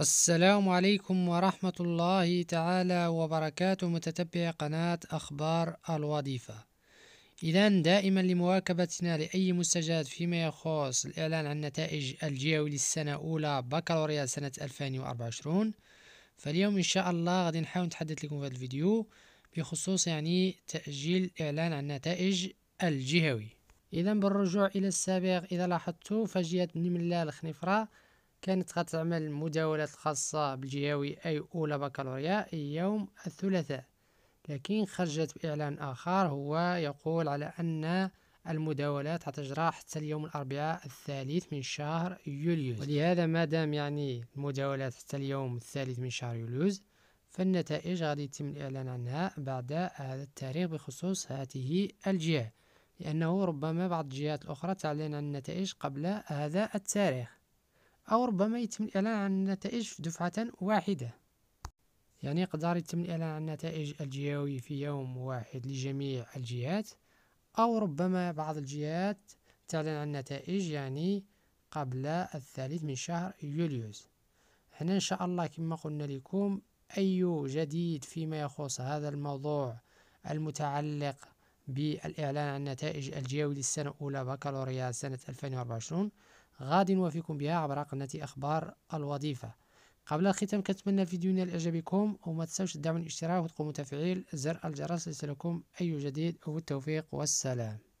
السلام عليكم ورحمة الله تعالى وبركاته متتبع قناة أخبار الوظيفة إذا دائما لمواكبتنا لأي مستجد فيما يخص الإعلان عن نتائج الجيوي للسنة أولى بكالوريا سنة 2024 فاليوم إن شاء الله غادي نحاول نتحدث لكم في هذا الفيديو بخصوص يعني تأجيل إعلان عن نتائج الجهوي إذا بالرجوع إلى السابق إذا لاحظتوا فجئت نملة الخنفرة كانت غتعمل المداولات الخاصة بالجهوي أي أولى بكالوريا يوم الثلاثاء لكن خرجت بإعلان آخر هو يقول على أن المداولات هتجرى حتى اليوم الأربعاء الثالث من شهر يوليوز ولهذا ما دام يعني المداولات حتى اليوم الثالث من شهر يوليوز فالنتائج غادي يتم الإعلان عنها بعد هذا التاريخ بخصوص هذه الجهة لأنه ربما بعض الجهات الأخرى تعلن عن النتائج قبل هذا التاريخ أو ربما يتم الإعلان عن النتائج دفعة واحدة يعني يقدر يتم الإعلان عن النتائج الجيوي في يوم واحد لجميع الجهات أو ربما بعض الجهات تعلن عن النتائج يعني قبل الثالث من شهر يوليوز هنا إن شاء الله كما قلنا لكم أي جديد فيما يخص هذا الموضوع المتعلق بالإعلان عن نتائج الجيوي للسنة الأولى بكالوريا سنة 2024 غادي نوافيكم بها عبر قناة أخبار الوظيفة قبل الختام كنتمنى فيديونا ينال اعجابكم وما تنساوش الدعم والاشتراك وتقوموا تفعيل زر الجرس ليصلكم اي جديد والتوفيق والسلام